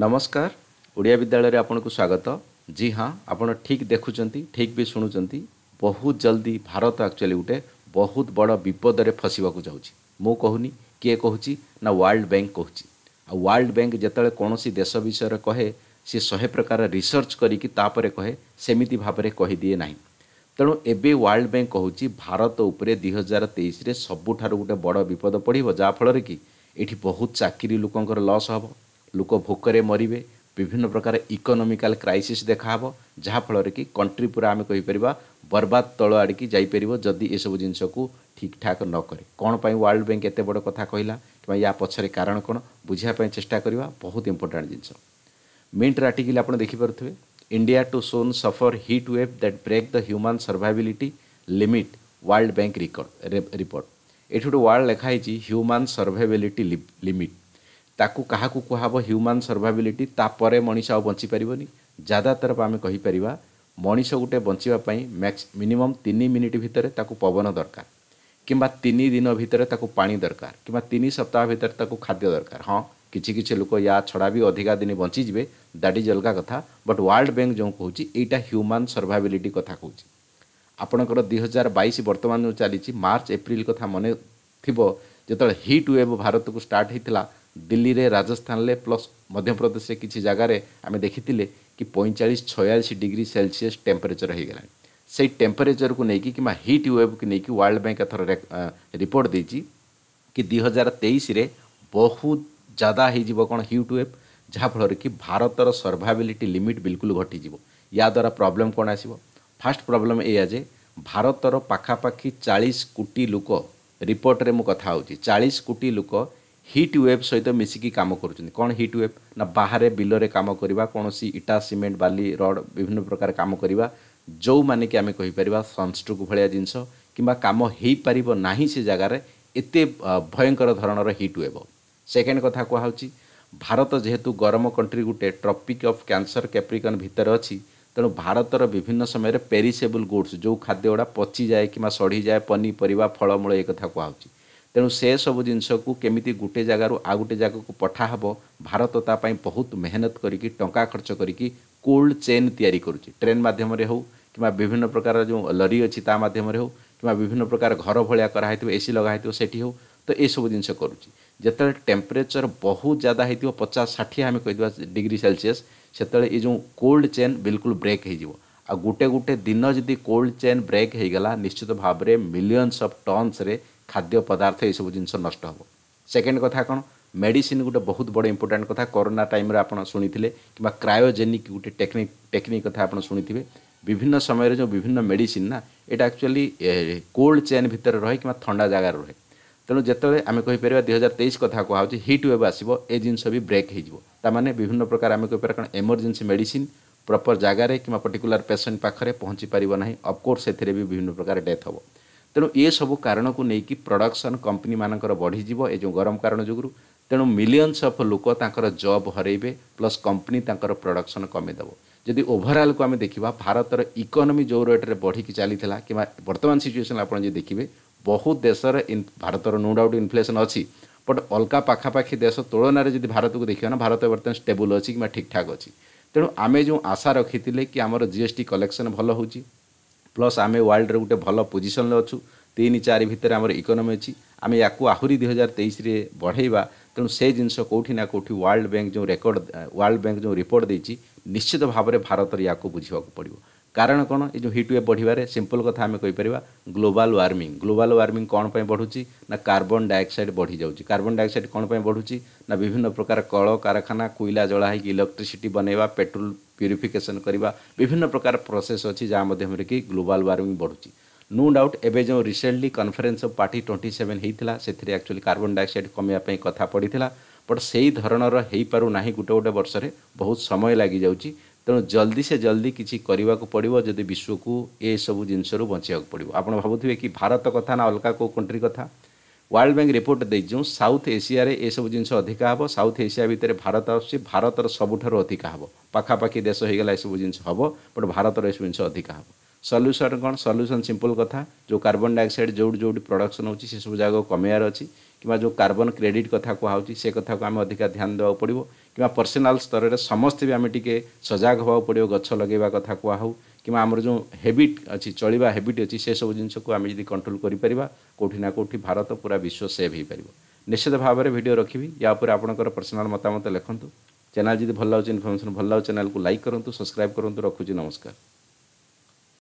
ନମସ୍କାର ଓଡ଼ିଆ ବିଦ୍ୟାଳୟରେ ଆପଣଙ୍କୁ ସ୍ୱାଗତ ଜି ହଁ ଆପଣ ଠିକ୍ ଦେଖୁଛନ୍ତି ଠିକ୍ ବି ଶୁଣୁଛନ୍ତି ବହୁତ ଜଲ୍ଦି ଭାରତ ଆକ୍ଚୁଆଲି ଗୋଟେ ବହୁତ ବଡ଼ ବିପଦରେ ଫସିବାକୁ ଯାଉଛି ମୁଁ କହୁନି କିଏ କହୁଛି ନା ୱାର୍ଲଡ଼ ବ୍ୟାଙ୍କ କହୁଛି ଆଉ ୱାର୍ଲଡ଼ ବ୍ୟାଙ୍କ ଯେତେବେଳେ କୌଣସି ଦେଶ ବିଷୟରେ କହେ ସିଏ ଶହେ ପ୍ରକାର ରିସର୍ଚ୍ଚ କରିକି ତାପରେ କହେ ସେମିତି ଭାବରେ କହିଦିଏ ନାହିଁ ତେଣୁ ଏବେ ୱାର୍ଲଡ଼ ବ୍ୟାଙ୍କ କହୁଛି ଭାରତ ଉପରେ ଦୁଇ ହଜାର ତେଇଶରେ ସବୁଠାରୁ ଗୋଟେ ବଡ଼ ବିପଦ ପଡ଼ିବ ଯାହାଫଳରେ କି ଏଠି ବହୁତ ଚାକିରି ଲୋକଙ୍କର ଲସ୍ ହେବ ଲୋକ ଭୋକରେ ମରିବେ ବିଭିନ୍ନ ପ୍ରକାର ଇକୋନୋମିକାଲ କ୍ରାଇସିସ୍ ଦେଖାହେବ ଯାହାଫଳରେ କି କଣ୍ଟ୍ରି ପୁରା ଆମେ କହିପାରିବା ବର୍ବାଦ ତଳ ଆଡ଼ିକି ଯାଇପାରିବ ଯଦି ଏସବୁ ଜିନିଷକୁ ଠିକ୍ଠାକ୍ ନ କରେ କ'ଣ ପାଇଁ ୱାର୍ଲଡ଼ ବ୍ୟାଙ୍କ ଏତେ ବଡ଼ କଥା କହିଲା କିମ୍ବା ୟା ପଛରେ କାରଣ କ'ଣ ବୁଝିବା ପାଇଁ ଚେଷ୍ଟା କରିବା ବହୁତ ଇମ୍ପୋର୍ଟାଣ୍ଟ ଜିନିଷ ମିଣ୍ଟର ଆର୍ଟିକିଲ୍ ଆପଣ ଦେଖିପାରୁଥିବେ India to soon suffer heat wave that break the human survivability limit world bank record report ଏଠି ଗୋଟେ ୱାର୍ଡ଼ ଲେଖା ହେଇଛି ହ୍ୟୁମାନ୍ ସର୍ଭାଇବିଲିଟି ଲିମିଟ୍ ତାକୁ କାହାକୁ କୁହାହେବ ହ୍ୟୁମାନ୍ ସର୍ଭାବିଲିଟି ତାପରେ ମଣିଷ ଆଉ ବଞ୍ଚିପାରିବନି ଯାଦାତରଫ ଆମେ କହିପାରିବା ମଣିଷ ଗୋଟେ ବଞ୍ଚିବା ପାଇଁ ମ୍ୟାକ୍ସ ମିନିମମ୍ ତିନି ମିନିଟ୍ ଭିତରେ ତାକୁ ପବନ ଦରକାର କିମ୍ବା ତିନି ଦିନ ଭିତରେ ତାକୁ ପାଣି ଦରକାର କିମ୍ବା ତିନି ସପ୍ତାହ ଭିତରେ ତାକୁ ଖାଦ୍ୟ ଦରକାର ହଁ କିଛି କିଛି ଲୋକ ୟା ଛଡ଼ା ବି ଅଧିକା ଦିନ ବଞ୍ଚିଯିବେ ଦ୍ୟାଟ୍ ଇଜ୍ ଅଲଗା କଥା ବଟ୍ ୱାର୍ଲଡ଼ ବ୍ୟାଙ୍କ ଯେଉଁ କହୁଛି ଏଇଟା ହ୍ୟୁମାନ୍ ସର୍ଭାବିଲିଟି କଥା କହୁଛି ଆପଣଙ୍କର ଦୁଇ ହଜାର ବାଇଶ ବର୍ତ୍ତମାନ ଯେଉଁ ଚାଲିଛି ମାର୍ଚ୍ଚ ଏପ୍ରିଲ କଥା ମନେ ଥିବ ଯେତେବେଳେ ହିଟ୍ ୱେଭ୍ ଭାରତକୁ ଷ୍ଟାର୍ଟ ହେଇଥିଲା ଦିଲ୍ଲୀରେ ରାଜସ୍ଥାନରେ ପ୍ଲସ୍ ମଧ୍ୟପ୍ରଦେଶରେ କିଛି ଜାଗାରେ ଆମେ ଦେଖିଥିଲେ କି ପଇଁଚାଳିଶ ଛୟାଳିଶ ଡିଗ୍ରୀ ସେଲସିୟସ୍ ଟେମ୍ପରେଚର୍ ହୋଇଗଲାଣି ସେଇ ଟେମ୍ପରେଚର୍କୁ ନେଇକି କିମ୍ବା ହିଟ୍ ୱେଭ୍କୁ ନେଇକି ୱାର୍ଲଡ଼ ବ୍ୟାଙ୍କ ଏଥର ରିପୋର୍ଟ ଦେଇଛି କି ଦୁଇ ହଜାର ତେଇଶରେ ବହୁତ ଜାଦା ହୋଇଯିବ କ'ଣ ହିଟ୍ ୱେଭ୍ ଯାହାଫଳରେ କି ଭାରତର ସର୍ଭାବିଲିଟି ଲିମିଟ୍ ବିଲକୁଲ ଘଟିଯିବ ୟାଦ୍ୱାରା ପ୍ରୋବ୍ଲେମ୍ କ'ଣ ଆସିବ ଫାଷ୍ଟ ପ୍ରୋବ୍ଲେମ୍ ଏଇଆ ଯେ ଭାରତର ପାଖାପାଖି ଚାଳିଶ କୋଟି ଲୋକ ରିପୋର୍ଟରେ ମୁଁ କଥା ହେଉଛି ଚାଳିଶ କୋଟି ଲୋକ ହିଟ୍ ୱେବ୍ ସହିତ ମିଶିକି କାମ କରୁଛନ୍ତି କ'ଣ ହିଟ୍ ୱେବ୍ ନା ବାହାରେ ବିଲରେ କାମ କରିବା କୌଣସି ଇଟା ସିମେଣ୍ଟ ବାଲି ରଡ଼ ବିଭିନ୍ନ ପ୍ରକାର କାମ କରିବା ଯେଉଁମାନେ କି ଆମେ କହିପାରିବା ସନ୍ଷ୍ଟ୍ରୁକ୍ ଭଳିଆ ଜିନିଷ କିମ୍ବା କାମ ହୋଇପାରିବ ନାହିଁ ସେ ଜାଗାରେ ଏତେ ଭୟଙ୍କର ଧରଣର ହିଟ୍ ୱେବ୍ ସେକେଣ୍ଡ କଥା କୁହାହେଉଛି ଭାରତ ଯେହେତୁ ଗରମ କଣ୍ଟ୍ରି ଗୋଟେ ଟ୍ରପିକ୍ ଅଫ୍ କ୍ୟାନ୍ସର କ୍ୟାପ୍ରିକନ୍ ଭିତରେ ଅଛି ତେଣୁ ଭାରତର ବିଭିନ୍ନ ସମୟରେ ପେରିସେବୁଲ୍ ଗୁଡ୍ସ ଯେଉଁ ଖାଦ୍ୟଗୁଡ଼ା ପଚିଯାଏ କିମ୍ବା ସଢ଼ିଯାଏ ପନିପରିବା ଫଳମୂଳ ଏ କଥା କୁହାହେଉଛି तेणु से सब जिनस केमी गोटे जगार आ गोटे जगह को पठा हे भारत तापाई बहुत मेहनत करी टा खर्च करी कोल्ड चेन या ट्रेन मध्यम हो कि विभिन्न प्रकार जो लरी अच्छी मध्यम हो कि विभिन्न प्रकार घर भाया करा थो एसी लगाई थो हो तो ये सब जिन करते टेम्परेचर बहुत ज्यादा हो पचास षाठी आम कही डिग्री सेलसीयस से जो कोल्ड चेन बिल्कुल ब्रेक हो गोटे गोटे दिन जी कोल्ड चेन ब्रेक होगला निश्चित भाव में मिलियनस अफ टनस ଖାଦ୍ୟ ପଦାର୍ଥ ଏସବୁ ଜିନିଷ ନଷ୍ଟ ହେବ ସେକେଣ୍ଡ କଥା କ'ଣ ମେଡ଼ିସିନ୍ ଗୋଟେ ବହୁତ ବଡ଼ ଇମ୍ପୋର୍ଟାଣ୍ଟ କଥା କରୋନା ଟାଇମ୍ରେ ଆପଣ ଶୁଣିଥିଲେ କିମ୍ବା କ୍ରାୟୋଜେନିକ୍ ଗୋଟେ ଟେକ୍ନିକ୍ ଟେକ୍ନିକ୍ କଥା ଆପଣ ଶୁଣିଥିବେ ବିଭିନ୍ନ ସମୟରେ ଯେଉଁ ବିଭିନ୍ନ ମେଡ଼ିସିନ୍ ନା ଏଇଟା ଆକ୍ଚୁଆଲି କୋଲ୍ଡ ଚେନ୍ ଭିତରେ ରହେ କିମ୍ବା ଥଣ୍ଡା ଜାଗାରେ ରହେ ତେଣୁ ଯେତେବେଳେ ଆମେ କହିପାରିବା ଦୁଇ ହଜାର ତେଇଶ କଥା କୁହାହେଉଛି ହିଟ୍ ୱେବ୍ ଆସିବ ଏ ଜିନିଷ ବି ବ୍ରେକ୍ ହେଇଯିବ ତା'ମାନେ ବିଭିନ୍ନ ପ୍ରକାର ଆମେ କହିପାରିବା କଣ ଏମର୍ଜେନ୍ସି ମେଡ଼ିସିନ୍ ପ୍ରପର୍ ଜାଗାରେ କିମ୍ବା ପର୍ଟିକୁଲାର ପେସେଣ୍ଟ ପାଖରେ ପହଞ୍ଚି ପାରିବ ନାହିଁ ଅଫକୋର୍ସ ସେଥିରେ ବି ବିଭିନ୍ନ ପ୍ରକାର ଡେଥ୍ ହେବ ତେଣୁ ଏସବୁ କାରଣକୁ ନେଇକି ପ୍ରଡକ୍ସନ୍ କମ୍ପାନୀମାନଙ୍କର ବଢ଼ିଯିବ ଏ ଯେଉଁ ଗରମ କାରଣ ଯୋଗୁଁ ତେଣୁ ମିଲିୟନ୍ସ ଅଫ୍ ଲୋକ ତାଙ୍କର ଜବ୍ ହରାଇବେ ପ୍ଲସ୍ କମ୍ପାନୀ ତାଙ୍କର ପ୍ରଡକ୍ସନ୍ କମେଇଦେବ ଯଦି ଓଭରଅଲ୍କୁ ଆମେ ଦେଖିବା ଭାରତର ଇକୋନୋମି ଯେଉଁ ରେଟ୍ରେ ବଢ଼ିକି ଚାଲିଥିଲା କିମ୍ବା ବର୍ତ୍ତମାନ ସିଚୁଏସନ୍ ଆପଣ ଯଦି ଦେଖିବେ ବହୁତ ଦେଶର ଭାରତର ନୋ ଡାଉଟ୍ ଇନଫ୍ଲେସନ୍ ଅଛି ବଟ୍ ଅଲଗା ପାଖାପାଖି ଦେଶ ତୁଳନାରେ ଯଦି ଭାରତକୁ ଦେଖିବା ନା ଭାରତ ବର୍ତ୍ତମାନ ଷ୍ଟେବୁଲ୍ ଅଛି କିମ୍ବା ଠିକ୍ଠାକ୍ ଅଛି ତେଣୁ ଆମେ ଯେଉଁ ଆଶା ରଖିଥିଲେ କି ଆମର ଜି ଏସ୍ ଟି କଲେକ୍ସନ୍ ଭଲ ହେଉଛି ପ୍ଲସ୍ ଆମେ ୱାର୍ଲଡ଼ରେ ଗୋଟେ ଭଲ ପୋଜିସନ୍ରେ ଅଛୁ ତିନି ଚାରି ଭିତରେ ଆମର ଇକୋନୋମି ଅଛି ଆମେ ୟାକୁ ଆହୁରି ଦୁଇ ହଜାର ତେଇଶରେ ବଢ଼େଇବା ତେଣୁ ସେ ଜିନିଷ କେଉଁଠି ନା କେଉଁଠି ୱାର୍ଲଡ଼ ବ୍ୟାଙ୍କ ଯେଉଁ ରେକର୍ଡ଼ ୱାର୍ଲଡ଼ ବ୍ୟାଙ୍କ ଯେଉଁ ରିପୋର୍ଟ ଦେଇଛି ନିଶ୍ଚିତ ଭାବରେ ଭାରତରେ ୟାକୁ ବୁଝିବାକୁ ପଡ଼ିବ କାରଣ କ'ଣ ଏ ଯେଉଁ ହିଟ୍ ୱେଭ୍ ବଢ଼ିବାରେ ସିମ୍ପଲ୍ କଥା ଆମେ କହିପାରିବା ଗ୍ଲୋବାଲ୍ ୱାର୍ମିଂ ଗ୍ଲୋବାଲ୍ ୱାର୍ମିଂ କ'ଣ ପାଇଁ ବଢ଼ୁଛି ନା କାର୍ବନ୍ ଡାଇଅକ୍ସାଇଡ଼୍ ବଢ଼ିଯାଉଛି କାର୍ବନ୍ ଡାଇଅକ୍ସାଇଡ଼୍ କ'ଣ ପାଇଁ ବଢ଼ୁଛି ନା ବିଭିନ୍ନ ପ୍ରକାର କଳକାରଖାନା କୋଇଲା ଜଳା ହେଇକି ଇଲେକ୍ଟ୍ରିସିଟି ବନେଇବା ପେଟ୍ରୋଲ ପ୍ୟୁରିଫିକେସନ୍ କରିବା ବିଭିନ୍ନ ପ୍ରକାର ପ୍ରୋସେସ୍ ଅଛି ଯାହା ମାଧ୍ୟମରେ କି ଗ୍ଲୋବାଲ୍ ୱାର୍ମିଂ ବଢ଼ୁଛି नो डाउट एवं जो recently conference of party twenty seven होता से एक्चुअली कार्बन डाइअक्साइड कमेवाई कथा पड़ी बट से धरण हो पारना गोटे गोटे वर्ष बहुत समय लगी जाऊँगी ତେଣୁ ଜଲ୍ଦି ସେ ଜଲ୍ଦି କିଛି କରିବାକୁ ପଡ଼ିବ ଯଦି ବିଶ୍ୱକୁ ଏସବୁ ଜିନିଷରୁ ବଞ୍ଚିବାକୁ ପଡ଼ିବ ଆପଣ ଭାବୁଥିବେ କି ଭାରତ କଥା ନା ଅଲଗା କେଉଁ କଣ୍ଟ୍ରି କଥା ୱାର୍ଲଡ଼ ବ୍ୟାଙ୍କ ରିପୋର୍ଟ ଦେଇଛି ଯେଉଁ ସାଉଥ୍ ଏସିଆରେ ଏସବୁ ଜିନିଷ ଅଧିକା ହେବ ସାଉଥ୍ ଏସିଆ ଭିତରେ ଭାରତ ଆସୁଛି ଭାରତର ସବୁଠାରୁ ଅଧିକା ହେବ ପାଖାପାଖି ଦେଶ ହୋଇଗଲା ଏସବୁ ଜିନିଷ ହେବ ବଟ୍ ଭାରତର ଏସବୁ ଜିନିଷ ଅଧିକା ହେବ ସଲ୍ୟୁସନ୍ କ'ଣ ସଲ୍ୟୁସନ୍ ସିମ୍ପଲ୍ କଥା ଯେଉଁ କାର୍ବନ୍ ଡାଇଅକ୍ସାଇଡ଼୍ ଯେଉଁଠି ଯେଉଁଠି ପ୍ରଡକ୍ସନ୍ ହେଉଛି ସେସବୁ ଜାଗାକୁ କମେଇବାର ଅଛି କିମ୍ବା ଯେଉଁ କାର୍ବନ୍ କ୍ରେଡ଼ିଟ୍ କଥା କୁହାହେଉଛି ସେ କଥାକୁ ଆମେ ଅଧିକା ଧ୍ୟାନ ଦେବାକୁ ପଡ଼ିବ କିମ୍ବା ପର୍ସନାଲ୍ ସ୍ତରରେ ସମସ୍ତେ ବି ଆମେ ଟିକେ ସଜାଗ ହେବାକୁ ପଡ଼ିବ ଗଛ ଲଗାଇବା କଥା କୁହାହେଉ କିମ୍ବା ଆମର ଯେଉଁ ହେବିଟ୍ ଅଛି ଚଳିବା ହେବିଟ୍ ଅଛି ସେସବୁ ଜିନିଷକୁ ଆମେ ଯଦି କଣ୍ଟ୍ରୋଲ୍ କରିପାରିବା କେଉଁଠି ନା କେଉଁଠି ଭାରତ ପୁରା ବିଶ୍ୱ ସେଭ୍ ହୋଇପାରିବ ନିଶ୍ଚିତ ଭାବରେ ଭିଡ଼ିଓ ରଖିବି ୟା ଉପରେ ଆପଣଙ୍କର ପର୍ସନାଲ୍ ମତାମତ ଲେଖନ୍ତୁ ଚ୍ୟାନେଲ୍ ଯଦି ଭଲ ଲାଗୁଛି ଇନଫର୍ମେସନ୍ ଭଲ ଲାଗୁଛି ଚ୍ୟାନେଲ୍କୁ ଲାଇକ୍ କରନ୍ତୁ ସବସ୍କ୍ରାଇବ୍ କରନ୍ତୁ ରଖୁଛି ନମସ୍କାର